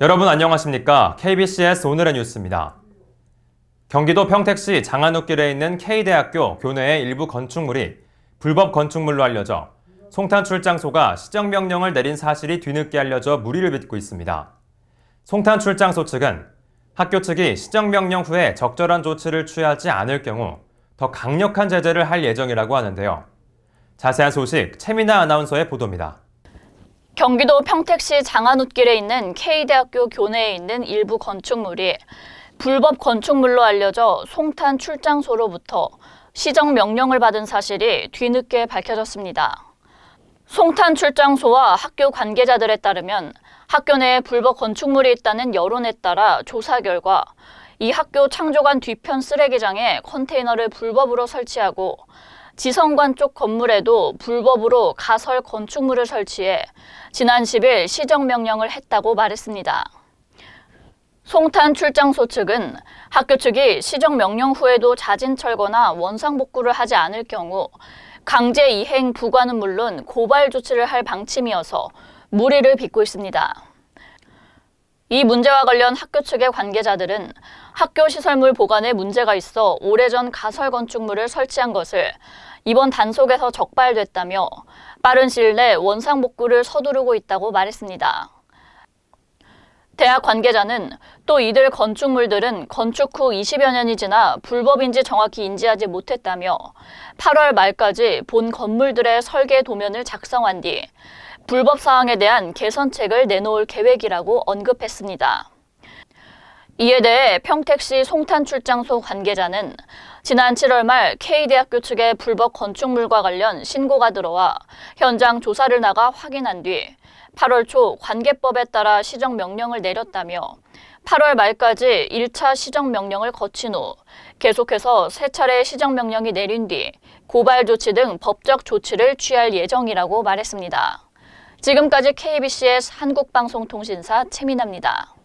여러분 안녕하십니까? KBCS 오늘의 뉴스입니다. 경기도 평택시 장안옥길에 있는 K대학교 교내의 일부 건축물이 불법 건축물로 알려져 송탄 출장소가 시정명령을 내린 사실이 뒤늦게 알려져 무리를 빚고 있습니다. 송탄 출장소 측은 학교 측이 시정명령 후에 적절한 조치를 취하지 않을 경우 더 강력한 제재를 할 예정이라고 하는데요. 자세한 소식 채미나 아나운서의 보도입니다. 경기도 평택시 장안웃길에 있는 K대학교 교내에 있는 일부 건축물이 불법 건축물로 알려져 송탄 출장소로부터 시정 명령을 받은 사실이 뒤늦게 밝혀졌습니다. 송탄 출장소와 학교 관계자들에 따르면 학교 내에 불법 건축물이 있다는 여론에 따라 조사 결과 이 학교 창조관 뒤편 쓰레기장에 컨테이너를 불법으로 설치하고 지성관 쪽 건물에도 불법으로 가설 건축물을 설치해 지난 10일 시정명령을 했다고 말했습니다. 송탄 출장소 측은 학교 측이 시정명령 후에도 자진 철거나 원상복구를 하지 않을 경우 강제 이행 부과는 물론 고발 조치를 할 방침이어서 무리를 빚고 있습니다. 이 문제와 관련 학교 측의 관계자들은 학교 시설물 보관에 문제가 있어 오래전 가설 건축물을 설치한 것을 이번 단속에서 적발됐다며 빠른 시일 내 원상 복구를 서두르고 있다고 말했습니다. 대학 관계자는 또 이들 건축물들은 건축 후 20여 년이 지나 불법인지 정확히 인지하지 못했다며 8월 말까지 본 건물들의 설계 도면을 작성한 뒤 불법 사항에 대한 개선책을 내놓을 계획이라고 언급했습니다. 이에 대해 평택시 송탄 출장소 관계자는 지난 7월 말 K대학교 측의 불법 건축물과 관련 신고가 들어와 현장 조사를 나가 확인한 뒤 8월 초 관계법에 따라 시정명령을 내렸다며 8월 말까지 1차 시정명령을 거친 후 계속해서 세차례 시정명령이 내린 뒤 고발 조치 등 법적 조치를 취할 예정이라고 말했습니다. 지금까지 KBC의 한국방송통신사 최민아입니다.